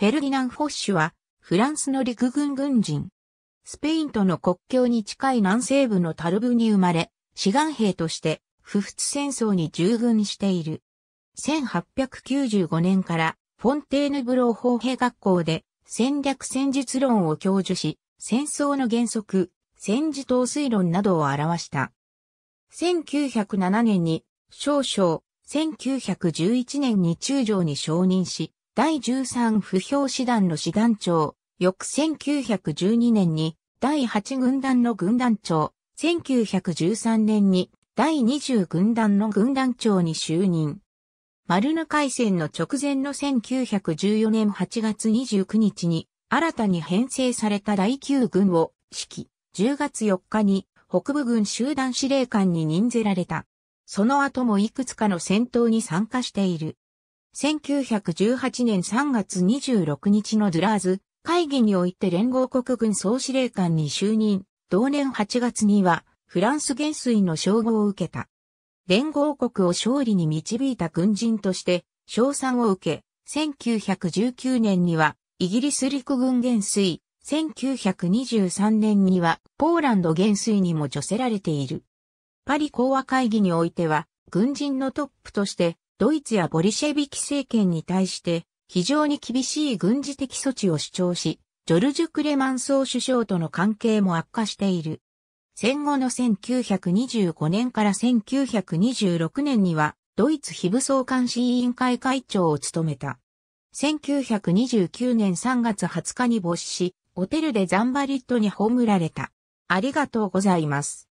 フェルディナン・フォッシュは、フランスの陸軍軍人。スペインとの国境に近い南西部のタルブに生まれ、志願兵として、不仏戦争に従軍している。1895年から、フォンテーヌブロー砲兵学校で、戦略戦術論を教授し、戦争の原則、戦時統帥論などを表した。1907年に、少将、1911年に中将に承認し、第13不評師団の師団長、翌1912年に第8軍団の軍団長、1913年に第20軍団の軍団長に就任。マルヌ海戦の直前の1914年8月29日に新たに編成された第9軍を指揮、10月4日に北部軍集団司令官に任ぜられた。その後もいくつかの戦闘に参加している。1918年3月26日のドゥラーズ会議において連合国軍総司令官に就任、同年8月にはフランス元帥の称号を受けた。連合国を勝利に導いた軍人として賞賛を受け、1919年にはイギリス陸軍元帥、1923年にはポーランド元帥にも助せられている。パリ講和会議においては軍人のトップとしてドイツやボリシェビキ政権に対して非常に厳しい軍事的措置を主張し、ジョルジュ・クレマンソー首相との関係も悪化している。戦後の1925年から1926年には、ドイツ非武装監視委員会会長を務めた。1929年3月20日に没死し、ホテルでザンバリットに葬られた。ありがとうございます。